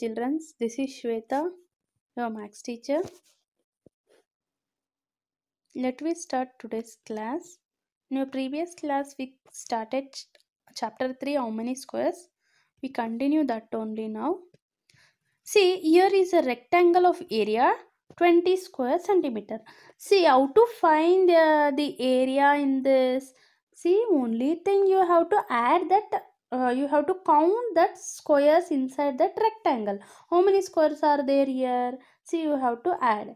children, this is Shweta, your max teacher. Let me start today's class. In your previous class, we started chapter 3, how many squares? We continue that only now. See, here is a rectangle of area 20 square centimeter. See, how to find uh, the area in this? See, only thing you have to add that uh, you have to count that squares inside that rectangle how many squares are there here see you have to add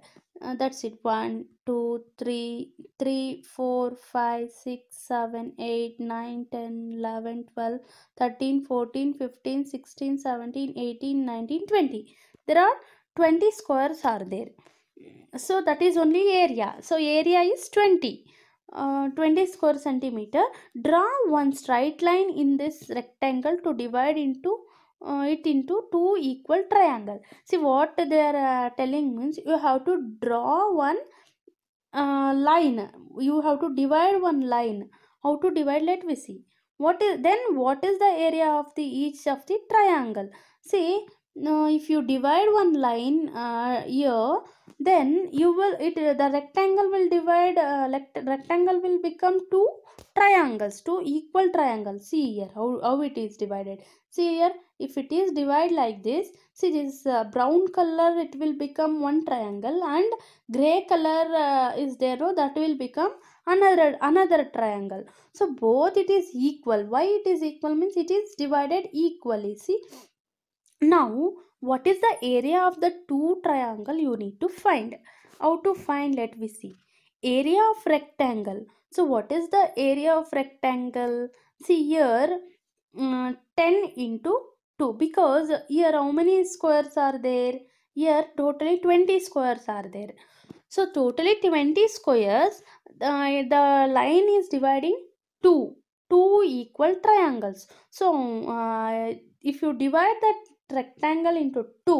uh, that's it 1 2 3 3 4 5 6 7 8 9 10 11 12 13 14 15 16 17 18 19 20 there are 20 squares are there so that is only area so area is 20 uh, 20 square centimeter draw one straight line in this rectangle to divide into uh, it into two equal triangle see what they are uh, telling means you have to draw one uh, line you have to divide one line how to divide let me see what is then what is the area of the each of the triangle see now if you divide one line uh, here then you will it uh, the rectangle will divide uh, rectangle will become two triangles two equal triangles see here how, how it is divided see here if it is divide like this see this uh, brown color it will become one triangle and gray color uh, is there oh, that will become another another triangle so both it is equal why it is equal means it is divided equally see now, what is the area of the two triangle you need to find? How to find? Let me see. Area of rectangle. So, what is the area of rectangle? See here, um, 10 into 2 because here how many squares are there? Here totally 20 squares are there. So, totally 20 squares, uh, the line is dividing 2. 2 equal triangles. So, uh, if you divide that rectangle into 2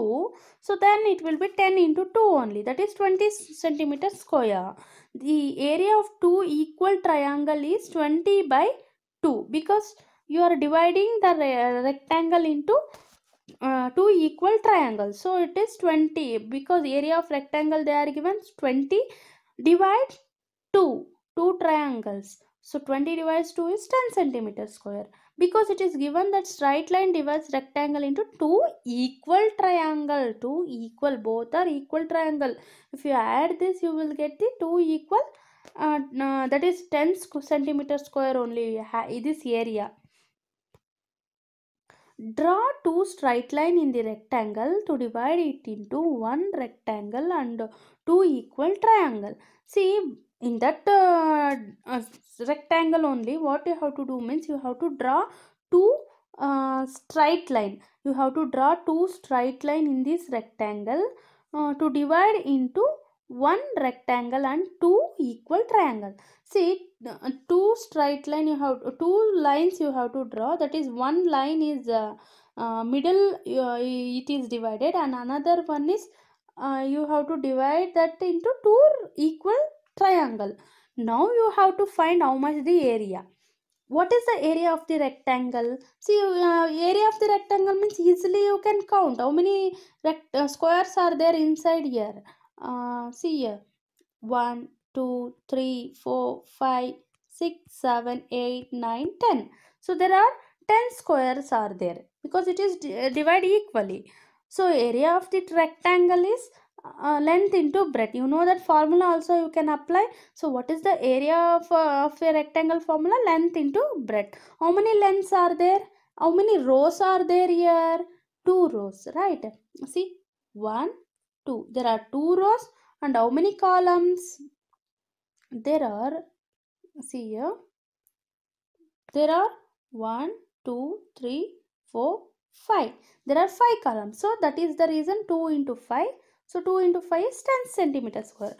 so then it will be 10 into 2 only that is 20 centimeter square the area of two equal triangle is 20 by 2 because you are dividing the rectangle into uh, two equal triangles so it is 20 because area of rectangle they are given 20 divide 2 two triangles so 20 divides 2 is 10 centimeter square because it is given that straight line divides rectangle into two equal triangle two equal both are equal triangle if you add this you will get the two equal uh, uh, that is 10 centimeter square only this area draw two straight line in the rectangle to divide it into one rectangle and two equal triangle see in that uh, uh, rectangle only what you have to do means you have to draw two uh, straight line you have to draw two straight line in this rectangle uh, to divide into one rectangle and two equal triangle see uh, two straight line you have two lines you have to draw that is one line is uh, uh, middle uh, it is divided and another one is uh, you have to divide that into two equal triangle. Now you have to find how much the area. What is the area of the rectangle? See, uh, area of the rectangle means easily you can count how many uh, squares are there inside here. Uh, see here. 1, 2, 3, 4, 5, 6, 7, 8, 9, 10. So there are 10 squares are there because it is divided equally. So area of the rectangle is uh, length into breadth you know that formula also you can apply so what is the area of, uh, of a rectangle formula length into breadth how many lengths are there how many rows are there here two rows right see one two there are two rows and how many columns there are see here there are one two three four five there are five columns so that is the reason 2 into 5 so 2 into 5 is 10 centimeter square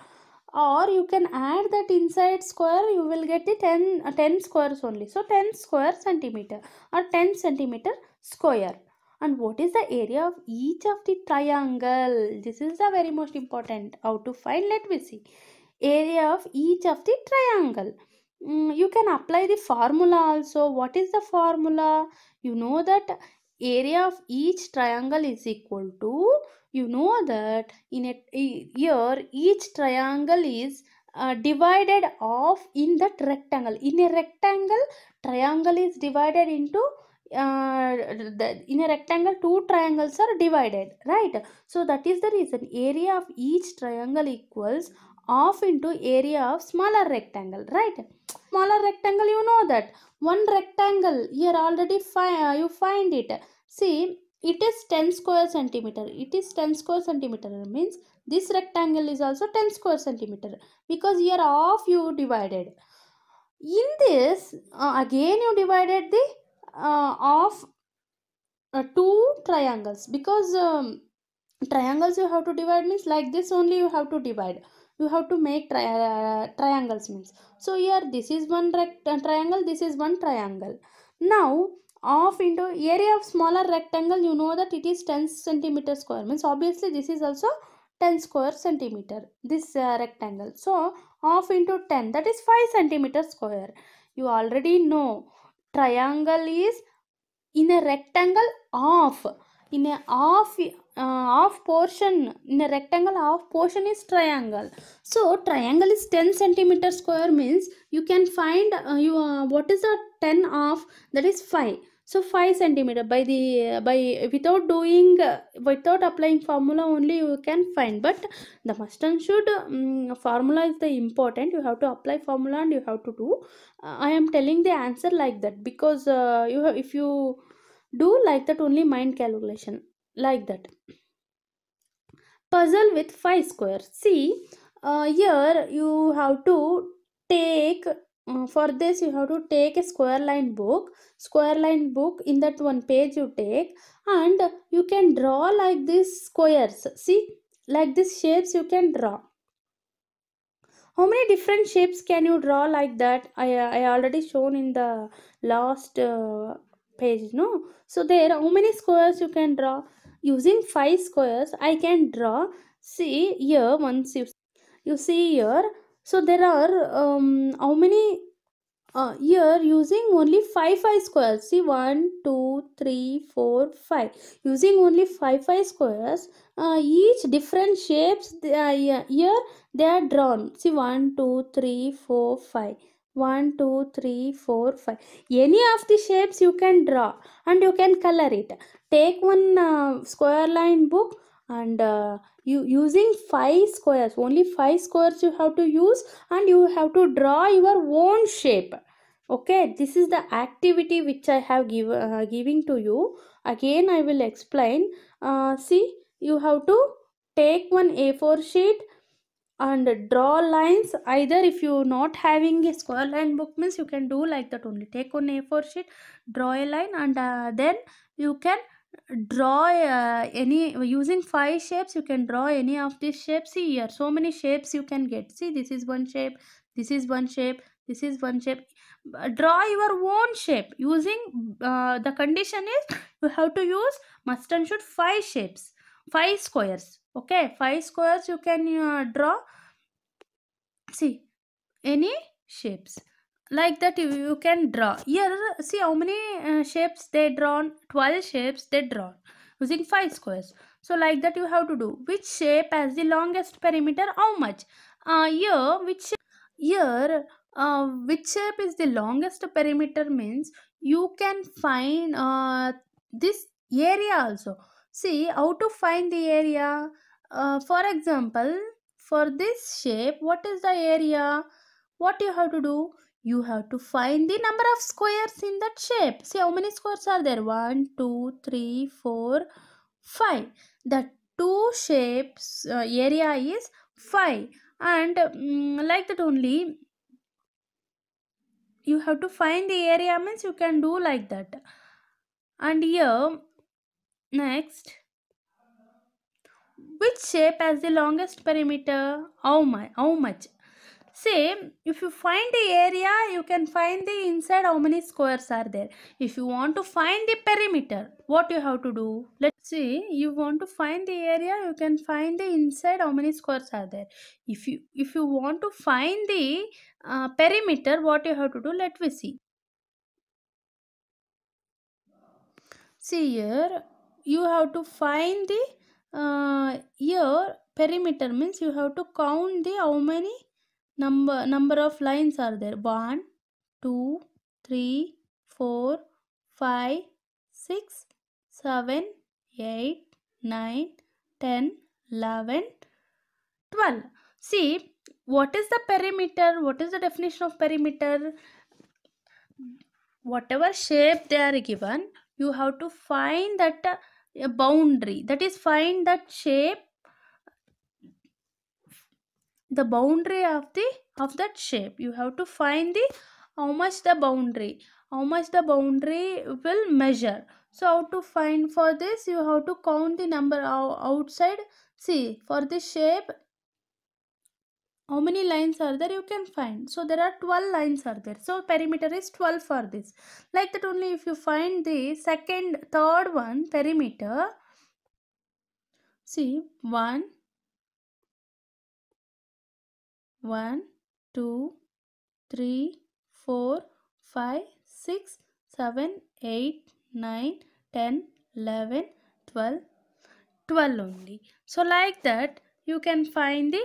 or you can add that inside square you will get the 10 uh, 10 squares only so 10 square centimeter or 10 centimeter square and what is the area of each of the triangle this is the very most important how to find let me see area of each of the triangle mm, you can apply the formula also what is the formula you know that area of each triangle is equal to you know that in a here each triangle is uh, divided off in that rectangle in a rectangle triangle is divided into uh, the, in a rectangle two triangles are divided right so that is the reason area of each triangle equals half into area of smaller rectangle right smaller rectangle you know that one rectangle here already fi uh, you find it see it is 10 square centimeter it is 10 square centimeter means this rectangle is also 10 square centimeter because here half you divided in this uh, again you divided the uh, half uh, two triangles because um, triangles you have to divide means like this only you have to divide you have to make tri uh, triangles means so here this is one rect uh, triangle this is one triangle now of into area of smaller rectangle you know that it is 10 centimeter square means obviously this is also 10 square centimeter this uh, rectangle so off into 10 that is 5 centimeter square you already know triangle is in a rectangle off in a half half portion in a rectangle half portion is triangle so triangle is 10 centimeter square means you can find uh, you uh, what is the 10 of that is 5 so 5 centimeter by the by without doing without applying formula only you can find but the must should um, formula is the important you have to apply formula and you have to do uh, i am telling the answer like that because uh, you have if you do like that only mind calculation like that puzzle with five squares see uh, here you have to take uh, for this you have to take a square line book square line book in that one page you take and you can draw like these squares see like these shapes you can draw how many different shapes can you draw like that i i already shown in the last uh, page no so there how many squares you can draw Using 5 squares, I can draw, see here, once you, you see here, so there are um, how many uh, here using only 5 5 squares see 1 2 3 4 5 using only 5 5 squares uh, each different shapes they are, here they are drawn see 1 2 3 4 5 1 2 3 4 5 any of the shapes you can draw and you can color it take one uh, square line book and uh, you using five squares only five squares you have to use and you have to draw your own shape okay this is the activity which i have give, uh, giving to you again i will explain uh, see you have to take one a4 sheet and draw lines either if you not having a square line book means you can do like that only take on a4 sheet draw a line and uh, then you can draw uh, any using five shapes you can draw any of these shapes see here so many shapes you can get see this is one shape this is one shape this is one shape uh, draw your own shape using uh, the condition is you have to use must and should five shapes five squares okay five squares you can uh, draw see any shapes like that you, you can draw here see how many uh, shapes they drawn 12 shapes they drawn using five squares so like that you have to do which shape has the longest perimeter how much uh here which here uh, which shape is the longest perimeter means you can find uh, this area also see how to find the area uh, for example, for this shape, what is the area? What you have to do? You have to find the number of squares in that shape. See how many squares are there? One, two, three, four, five. The two shapes uh, area is 5 and um, like that only you have to find the area means you can do like that and here next which shape has the longest perimeter? How much? How much? Say, if you find the area, you can find the inside how many squares are there. If you want to find the perimeter, what you have to do? Let's see, you want to find the area, you can find the inside how many squares are there. If you if you want to find the uh, perimeter, what you have to do? Let me see. See here, you have to find the uh, here perimeter means you have to count the how many number number of lines are there 1 2 3 4 5 6 7 8 9 10 11 12 see what is the perimeter what is the definition of perimeter whatever shape they are given you have to find that a boundary that is find that shape the boundary of the of that shape you have to find the how much the boundary how much the boundary will measure so how to find for this you have to count the number outside see for the shape how many lines are there you can find so there are 12 lines are there so perimeter is 12 for this like that only if you find the second third one perimeter see 1 1 2 3 4 5 6 7 8 9 10 11 12 12 only so like that you can find the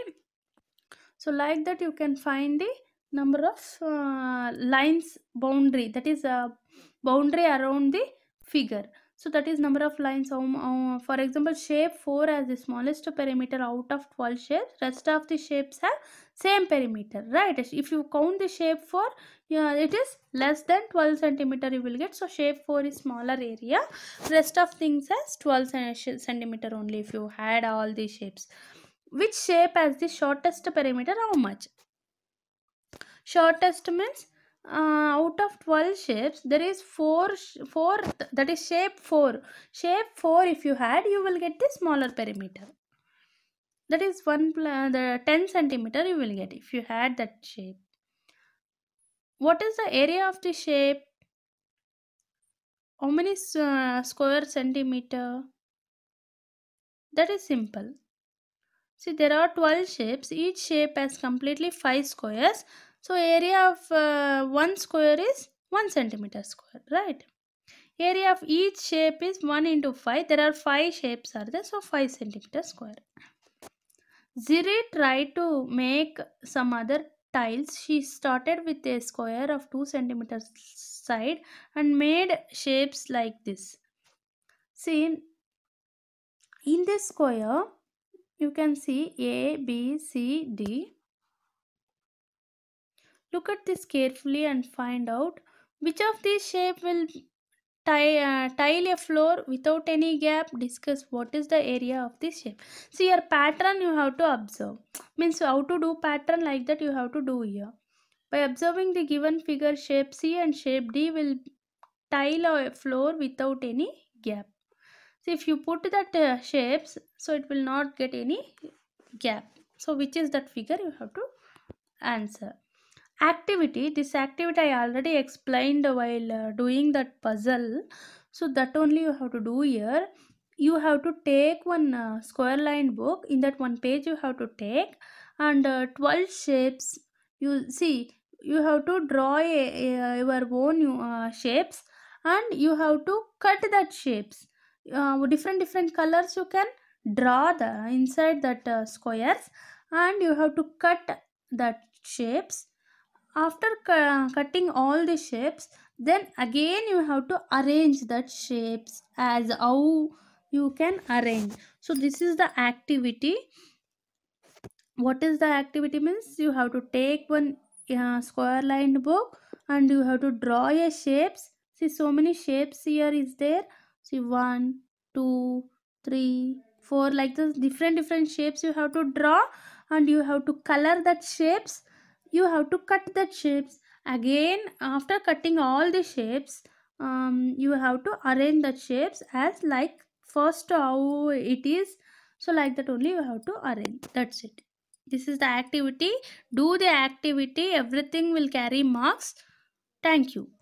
so like that you can find the number of uh, lines boundary that is a uh, boundary around the figure so that is number of lines um, uh, for example shape 4 has the smallest perimeter out of 12 shapes rest of the shapes have same perimeter right if you count the shape 4 yeah, it is less than 12 centimeter you will get so shape 4 is smaller area rest of things has 12 centimeter only if you had all the shapes which shape has the shortest perimeter how much shortest means uh, out of 12 shapes there is 4 4 that is shape 4 shape 4 if you had you will get the smaller perimeter that is 1 uh, the 10 centimeter you will get if you had that shape what is the area of the shape how many uh, square centimeter that is simple See, there are 12 shapes. Each shape has completely 5 squares. So, area of uh, one square is 1 centimeter square, right? Area of each shape is 1 into 5. There are 5 shapes are there. So, 5 centimeter square. Ziri tried to make some other tiles. She started with a square of 2 centimeter side and made shapes like this. See, in this square, you can see A, B, C, D. Look at this carefully and find out which of these shape will tile, uh, tile a floor without any gap. Discuss what is the area of this shape. See your pattern you have to observe. Means how to do pattern like that you have to do here. By observing the given figure shape C and shape D will tile a floor without any gap so if you put that uh, shapes so it will not get any gap so which is that figure you have to answer activity this activity i already explained while uh, doing that puzzle so that only you have to do here you have to take one uh, square line book in that one page you have to take and uh, 12 shapes you see you have to draw a, a, your own uh, shapes and you have to cut that shapes uh, different different colors you can draw the inside that uh, squares and you have to cut that shapes after cu cutting all the shapes then again you have to arrange that shapes as how you can arrange so this is the activity what is the activity means you have to take one uh, square lined book and you have to draw a shapes see so many shapes here is there see one two three four like this different different shapes you have to draw and you have to color that shapes you have to cut that shapes again after cutting all the shapes um, you have to arrange the shapes as like first how it is so like that only you have to arrange that's it this is the activity do the activity everything will carry marks thank you